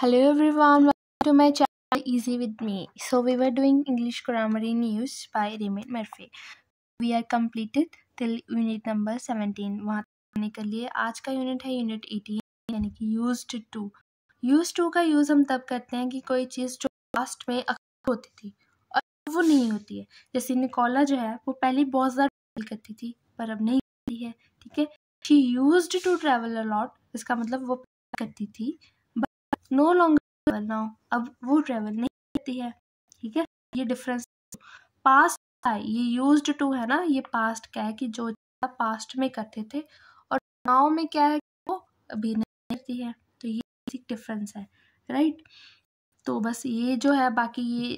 hello everyone welcome to my channel easy with me so we were doing english grammar in use by remit murphy we are completed till unit number 17 वहां आने के लिए आज का unit है unit 18 यानी कि used to used to का यूज हम तब करते हैं कि कोई चीज जो पास्ट में होती थी और वो नहीं होती है जैसे निकोला जो है वो पहले बहुत ज्यादा ट्रैवल करती थी पर अब नहीं करती है ठीक है she use to travel a lot इसका मतलब वो करती थी नो लॉन्गर ट्रेवल नाउ अब वो ट्रेवल नहीं करती है ठीक है ये डिफरेंस पास्ट का ये यूज टू है ना ये पास्ट क्या है कि जो पास्ट में करते थे और नाउ में क्या है वो अभी नहीं करती है तो ये डिफरेंस है राइट तो बस ये जो है बाकी ये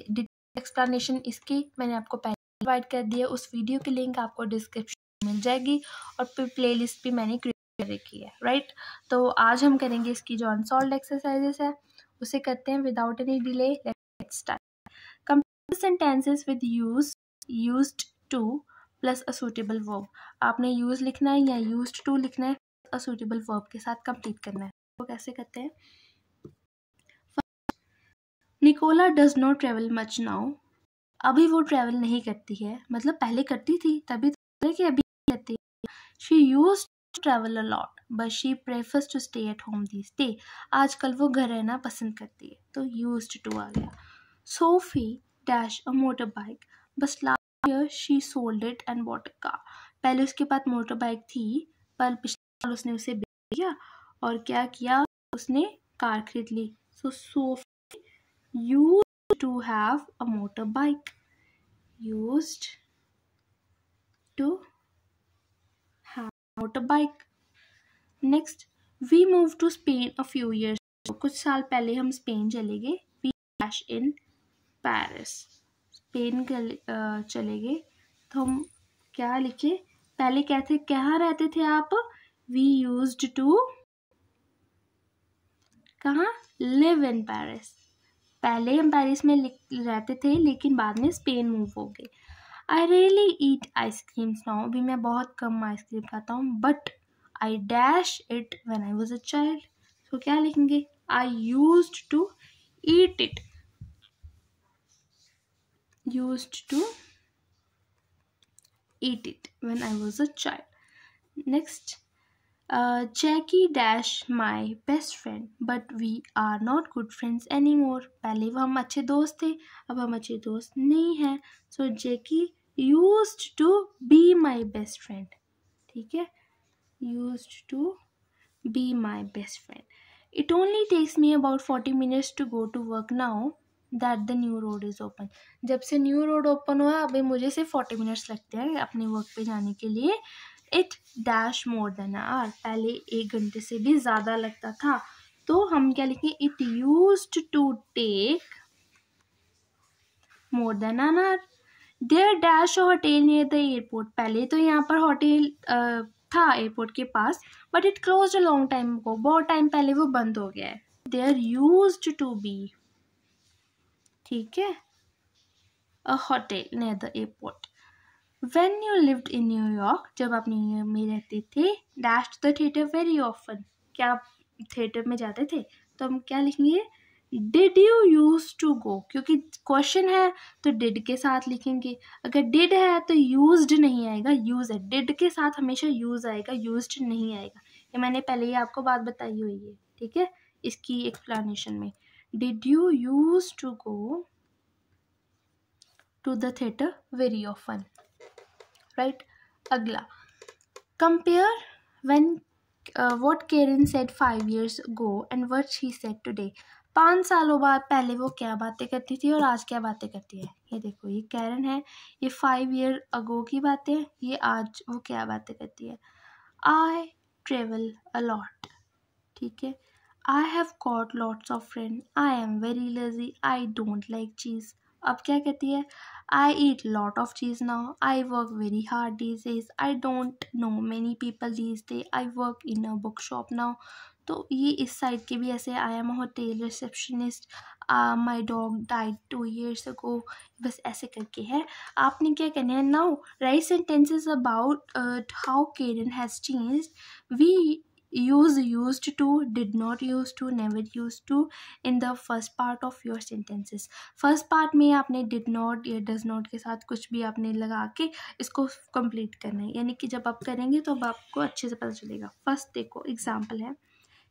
एक्सप्लेनेशन इसकी मैंने आपको पहले प्रोवाइड कर दिया उस वीडियो की लिंक आपको डिस्क्रिप्शन मिल जाएगी और प्लेलिस्ट भी मैंने क्रिएट की है राइट तो आज हम करेंगे इसकी जो अनसॉल्व एक्सरसाइजेस है उसे करते हैं without any delay sentences with use used to plus a suitable verb आपने यूज लिखना है या यूज्ड टू लिखना है अ सूटेबल वर्ब के साथ कंप्लीट करना है वो तो कैसे करते हैं Nicola does not travel much now अभी वो ट्रेवल नहीं करती है मतलब पहले करती थी तभी तो कि अभी करती है she use travel a lot but she prefers to stay at home this day आजकल वो घर रहना पसंद करती है तो यूज टू आ गया Sophie dash a motor bike बस last year she sold it and bought a car पहले उसके पास मोटर बाइक थी पर पिछले साल उसने उसे बेच दिया और क्या किया उसने कार खरीद ली so Sophie use to have a motor bike use to motorbike. Next, we moved to Spain a few years So, कुछ साल पहले हम स्पेन चले गए we dash in Paris Spain चले गए तो हम क्या लिखे पहले कहते कहाँ रहते थे आप वी यूज टू कहाँ लिव इन पेरिस पहले हम पेरिस में रहते थे लेकिन बाद में स्पेन मूव हो गए I really eat ice creams now अभी मैं बहुत कम आइसक्रीम खाता हूँ but I dash it when I was a child तो क्या लिखेंगे I use to eat it use to eat it when I was a child next Jackie dash my best friend but we are not good friends any more पहले वो हम अच्छे दोस्त थे अब हम अच्छे दोस्त नहीं हैं so Jackie used to be my best friend ठीक है use to be my best friend it only takes me about forty minutes to go to work now that the new road is open जब से new road open हुआ है अभी मुझे सिर्फ forty minutes लगते हैं अपने वर्क पर जाने के लिए it dash more than hour पहले एक घंटे से भी ज़्यादा लगता था तो हम क्या लिखें it use to take more than an hour there dash hotel near the airport पहले तो यहाँ पर होटल था एयरपोर्ट के पास but it close a long time को बहुत टाइम पहले वो बंद हो गया है देयर यूज टू बी ठीक है a hotel near the airport when you lived in New York जब आप न्यूयॉर्क में रहते थे dash the theatre very often क्या आप थिएटर में जाते थे तो हम क्या लिखेंगे did you use to go क्योंकि क्वेश्चन है तो डिड के साथ लिखेंगे अगर डिड है तो यूज नहीं आएगा यूज है डिड के साथ हमेशा यूज आएगा यूज नहीं आएगा ये मैंने पहले ही आपको बात बताई हुई है ठीक है इसकी एक्सप्लानेशन में did you use to go to the theatre very often right अगला compare when what care in set five years go and what set today पाँच सालों बाद पहले वो क्या बातें करती थी और आज क्या बातें करती है ये देखो ये कैरन है ये फाइव ईयर अगो की बातें ये आज वो क्या बातें करती है आई ट्रेवल अलॉट ठीक है I have got lots of friend I am very lazy I don't like cheese अब क्या कहती है I eat lot of cheese now I work very hard these I don't know many people these day I work in a book shop now तो ये इस side के भी ऐसे I am a hotel receptionist my dog died two years को बस ऐसे करके है आपने क्या कहना है now write sentences about how Karen has change we use use to did not use to never use to in the first part of your sentences first part में आपने डिड नॉट या डज नॉट के साथ कुछ भी आपने लगा के इसको कंप्लीट करना है यानी कि जब आप करेंगे तो अब आपको अच्छे से पता चलेगा फर्स्ट देखो एग्जाम्पल है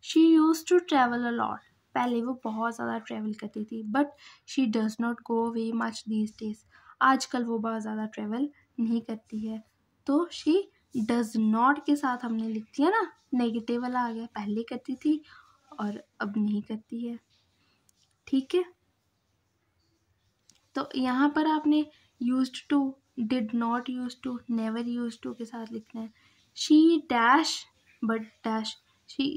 she use to travel a lot पहले वो बहुत ज़्यादा ट्रैवल करती थी but she does not go way much these days आजकल वो बहुत ज़्यादा ट्रैवल नहीं करती है तो शी डज नॉट के साथ हमने लिख दिया ना नेगेटिव वाला आ गया पहले करती थी और अब नहीं करती है ठीक है तो यहाँ पर आपने use to did not use to never use to के साथ लिखना है she dash but dash she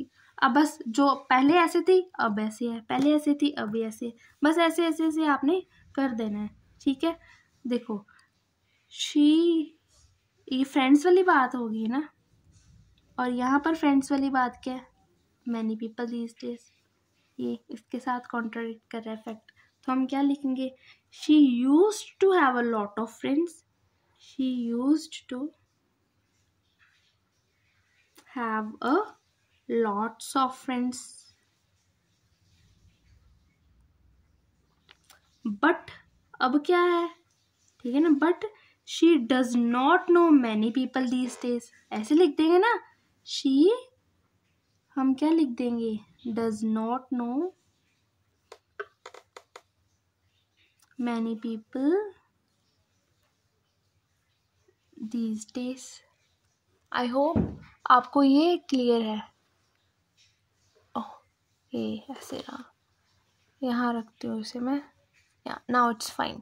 अब बस जो पहले ऐसे थी अब ऐसे है पहले ऐसे थी अब ऐसे है बस ऐसे ऐसे ऐसे आपने कर देना है ठीक है देखो शी ये फ्रेंड्स वाली बात होगी ना और यहाँ पर फ्रेंड्स वाली बात क्या है मैनी पीपल दीज डेज ये इसके साथ कॉन्ट्राडिक्ट कर रहा है फैक्ट तो हम क्या लिखेंगे she use to have a lot of friends she use to have a lots of friends but अब क्या है ठीक है ना but she does not know many people these days ऐसे लिख देंगे ना शी हम क्या लिख देंगे does not know many people these days I hope आपको ये क्लियर है ये ऐसे रहा यहाँ रखती हूँ इसे मैं या नाउ इट्स फाइन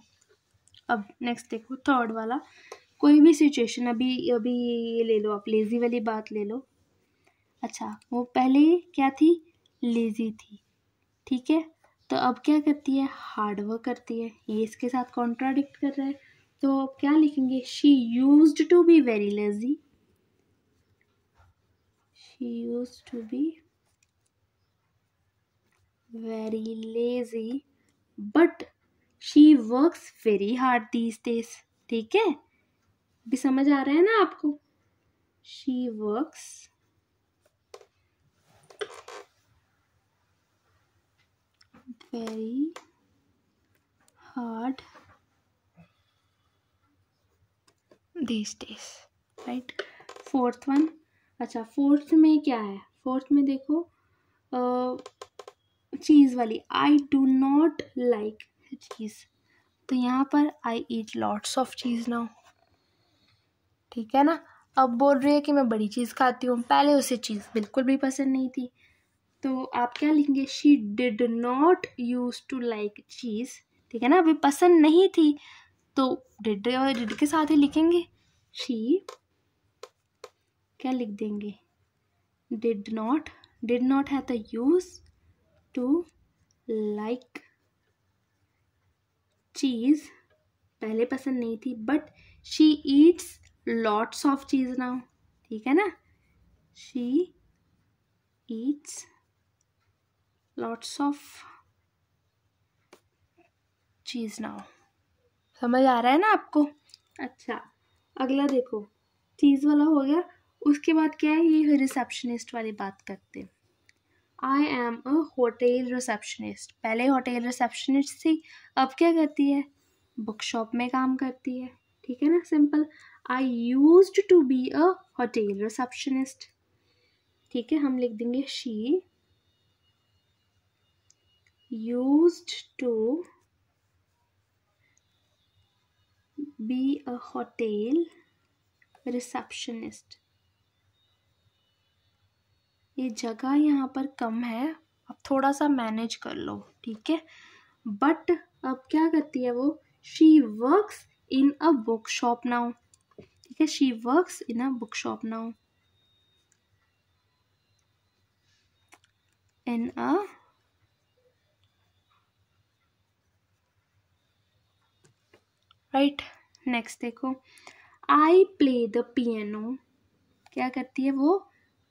अब नेक्स्ट देखो थर्ड वाला कोई भी सिचुएशन अभी अभी ये ले लो आप लेज़ी वाली बात ले लो अच्छा वो पहले क्या थी लेज़ी थी ठीक है तो अब क्या करती है हार्डवर्क करती है ये इसके साथ कॉन्ट्राडिक्ट कर रहा है तो अब क्या लिखेंगे she use to be very lazy she use to be very lazy but she works very hard these days ठीक है भी समझ आ रहा है ना आपको she works very hard these days right fourth one अच्छा फोर्थ में क्या है फोर्थ में देखो uh, चीज़ वाली I do not like cheese तो यहाँ पर आई ईट लॉट्स ऑफ चीज़ ना ठीक है ना अब बोल रही है कि मैं बड़ी चीज़ खाती हूँ पहले उसे चीज़ बिल्कुल भी पसंद नहीं थी तो आप क्या लिखेंगे she did not use to like cheese ठीक है ना अभी पसंद नहीं थी तो डिड और डिड के साथ ही लिखेंगे शी क्या लिख देंगे डिड नॉट डिड नॉट है तो यूज़ टू लाइक चीज़ पहले पसंद नहीं थी but she eats lots of cheese now ठीक है ना she eats lots of cheese now समझ आ रहा है ना आपको अच्छा अगला देखो चीज़ वाला हो गया उसके बाद क्या है ये रिसेप्शनिस्ट वाली बात करते हैं I am a hotel receptionist पहले होटल रिसेप्शनिस्ट थी अब क्या करती है बुक शॉप में काम करती है ठीक है ना simple I use to be a hotel receptionist ठीक है हम लिख देंगे she use to be a hotel receptionist ये जगह यहाँ पर कम है अब थोड़ा सा मैनेज कर लो ठीक है बट अब क्या करती है वो she works in a book shop now ठीक है she works in a book shop now in a right next देखो आई प्ले द पियानो क्या करती है वो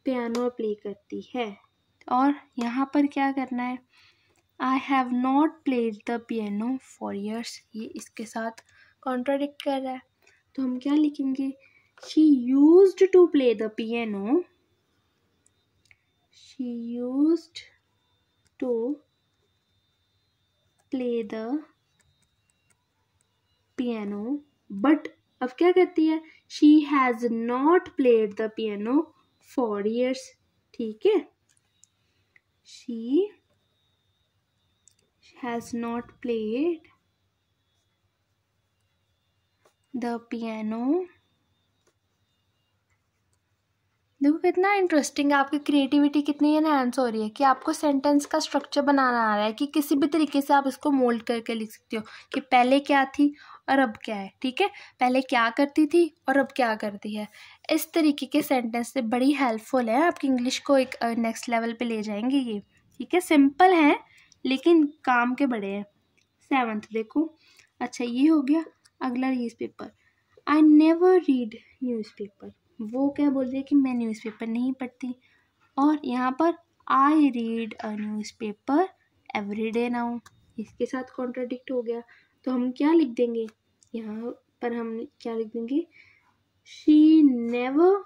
पियानो प्ले करती है और यहाँ पर क्या करना है I have not played the piano for years ये इसके साथ कॉन्ट्राडिक्ट कर रहा है तो हम क्या लिखेंगे she use to play the piano she use to play the piano but अब क्या करती है she has not played the piano for years ठीक है she has not played the piano देखो कितना इंटरेस्टिंग है आपकी क्रिएटिविटी कितनी है ना आंसर हो रही है कि आपको सेंटेंस का स्ट्रक्चर बनाना आ रहा है कि किसी भी तरीके से आप इसको मोल्ड करके लिख सकते हो कि पहले क्या थी और अब क्या है ठीक है पहले क्या करती थी और अब क्या करती है इस तरीके के सेंटेंस से बड़ी हेल्पफुल है आपकी इंग्लिश को एक नेक्स्ट लेवल पे ले जाएंगे ये ठीक है सिंपल है लेकिन काम के बड़े हैं सेवन्थ देखो अच्छा ये हो गया अगला newspaper I never read newspaper वो क्या बोल रही है कि मैं न्यूज़पेपर नहीं पढ़ती और यहाँ पर I read a news paper every day now इसके साथ कॉन्ट्राडिक्ट हो गया तो हम क्या लिख देंगे यहाँ पर हम क्या लिख देंगे she never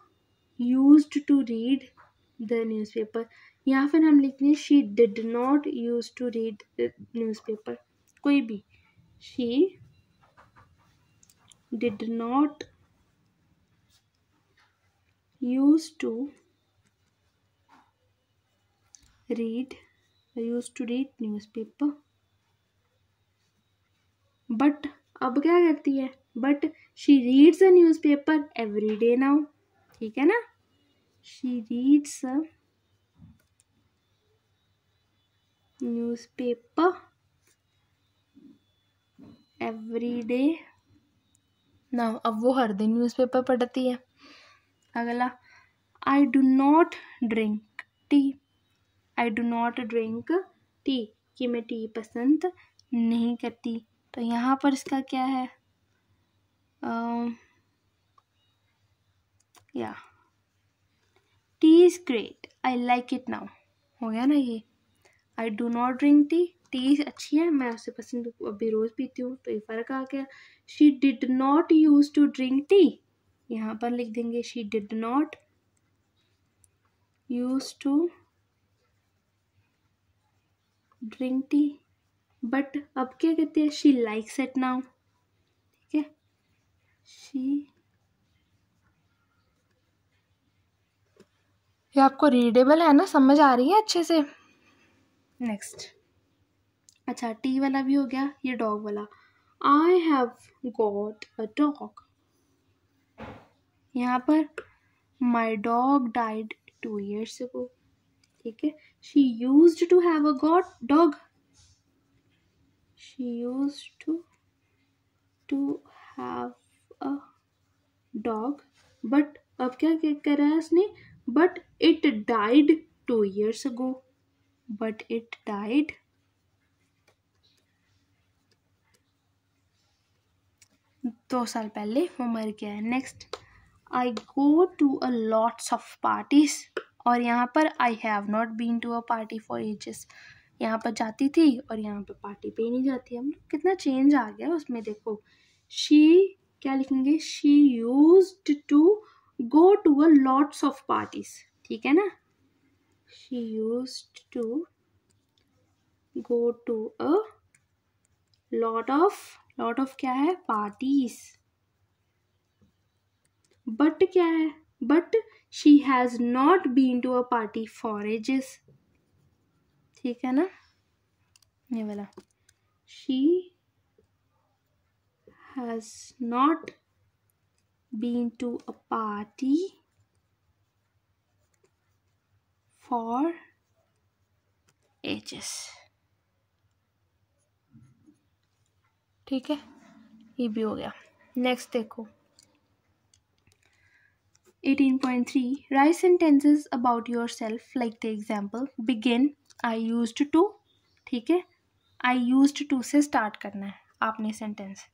use to read the news paper या फिर हम लिख दें she did not use to read news paper कोई भी she did not use to read use to read news paper but अब क्या करती है but she reads a news paper every day now ठीक है ना she reads a news paper every day ना अब वो हर दिन न्यूज़ पेपर पढ़ती है अगला I do not drink tea I do not drink tea कि मैं टी पसंद नहीं करती तो यहाँ पर इसका क्या है आ, या tea is great I like it now हो गया ना ये I do not drink tea tea अच्छी है मैं उसे पसंद अभी रोज़ पीती हूँ तो ये फ़र्क आ गया she did not use to drink tea यहाँ पर लिख देंगे she did not use to drink tea but अब क्या कहते हैं शी लाइक्स एट नाउ ठीक है शी ये आपको रीडेबल है ना समझ आ रही है अच्छे से नेक्स्ट अच्छा टी वाला भी हो गया ये डॉग वाला I have got a dog यहाँ पर my dog died two years ago ठीक है she use to have a got dog she used to to have a dog but अब क्या कह रहा है उसने but it died two years ago but it died दो साल पहले वो मर गया है next I go to a lots of parties और यहाँ पर I have not been to a party for ages यहाँ पर जाती थी और यहाँ पर पार्टी पे नहीं जाती हम लोग कितना चेंज आ गया उसमें देखो शी क्या लिखेंगे she use to go to a lots of parties ठीक है ना she use to go to a lot of lot of क्या है पार्टीज बट क्या है but she has not been to a party for ages ठीक है ना ये वाला she has not been to a party for ages ठीक है ये भी हो गया नेक्स्ट देखो 18.3 write sentences about yourself like the example begin I use to ठीक है आई यूज टू से स्टार्ट करना है आपने सेंटेंस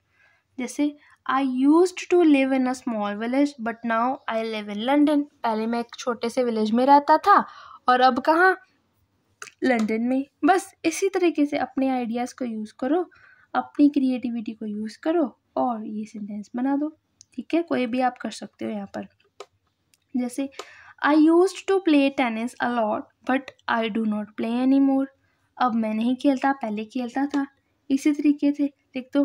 जैसे I use to live in a small village but now I live in London पहले मैं एक छोटे से विलेज में रहता था और अब कहाँ लंदन में बस इसी तरीके से अपने आइडियाज़ को यूज़ करो अपनी क्रिएटिविटी को यूज़ करो और ये सेंटेंस बना दो ठीक है कोई भी आप कर सकते हो यहाँ पर जैसे I use to play tennis a but I do not play any more अब मैं नहीं खेलता पहले खेलता था इसी तरीके से देख दो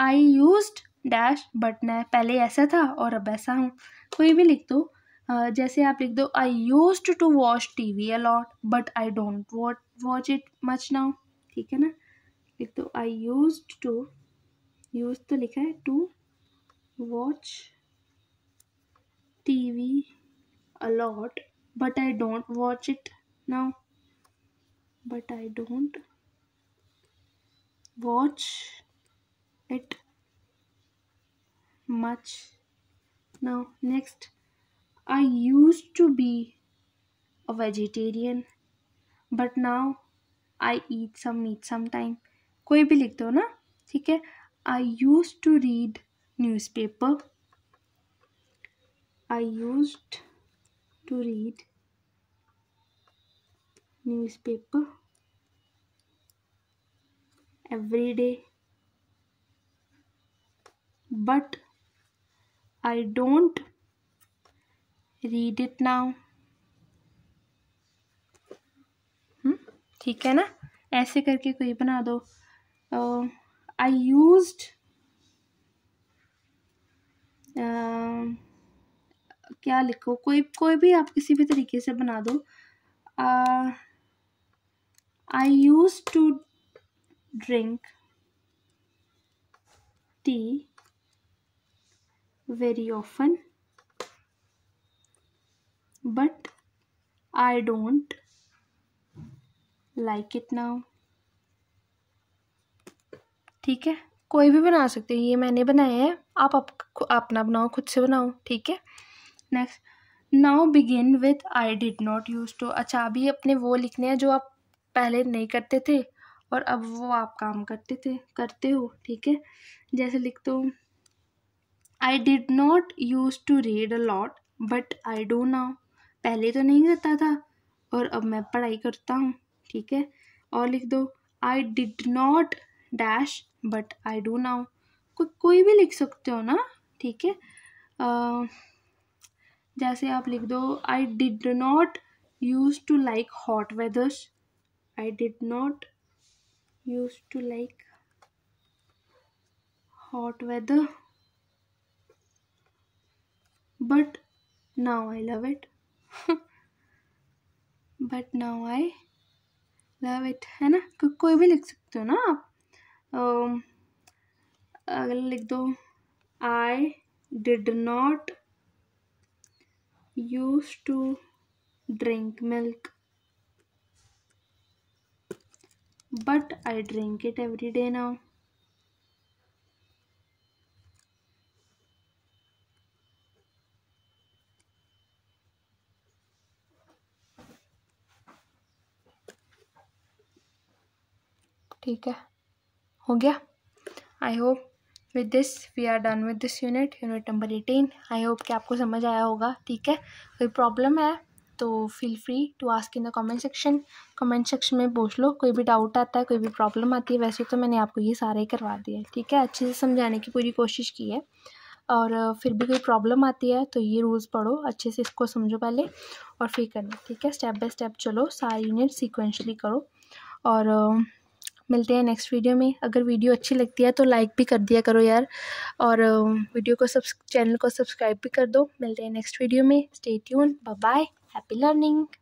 आई यूज डैश बट मैं पहले ऐसा था और अब ऐसा हूँ कोई भी लिख दो जैसे आप लिख दो I use to watch T V a lot but I don't what watch it much now ठीक है ना लिख दो आई यूज टू यूज तो लिखा है to watch T V a lot but I don't watch it now but I don't watch it much now next I used to be a vegetarian but now I eat some meat sometime कोई भी लिख दो ना ठीक है used to read newspaper. I used to read newspaper every day but I don't read it now ठीक है ना ऐसे करके कोई बना दो आई यूज्ड क्या लिखो कोई कोई भी आप किसी भी तरीके से बना दो I use to drink tea very often but I don't like it now ठीक है कोई भी बना सकते हैं ये मैंने बनाया है आप अपना बनाओ खुद से बनाओ ठीक है next now begin with I did not use to अच्छा अभी अपने वो लिखने हैं जो आप पहले नहीं करते थे और अब वो आप काम करते थे करते हो ठीक है जैसे लिखते हो I did not use to read a lot but I do now पहले तो नहीं करता था और अब मैं पढ़ाई करता हूँ ठीक है और लिख दो I did not dash but I do now कोई कोई भी लिख सकते हो ना ठीक है जैसे आप लिख दो I did not use to like hot weathers I did not use to like hot weather but now I love it but now I love it है ना को, कोई भी लिख सकते हो ना आप अगला लिख दो I did not used to drink milk but I drink it every day now. ठीक है हो गया I hope with this we are done with this unit unit number eighteen I hope कि आपको समझ आया होगा ठीक है कोई प्रॉब्लम है तो feel free to ask in the comment section comment section में पूछ लो कोई भी डाउट आता है कोई भी प्रॉब्लम आती है वैसे तो मैंने आपको ये सारे करवा दिए ठीक है अच्छे से समझाने की पूरी कोशिश की है और फिर भी कोई प्रॉब्लम आती है तो ये रूल्स पढ़ो अच्छे से इसको समझो पहले और फिर करना ठीक है स्टेप बाय स्टेप चलो सारी यूनिट सिक्वेंशली करो और मिलते हैं नेक्स्ट वीडियो में अगर वीडियो अच्छी लगती है तो लाइक भी कर दिया करो यार और वीडियो को सब चैनल को सब्सक्राइब भी कर दो मिलते हैं नेक्स्ट वीडियो में stay tune bye bye happy learning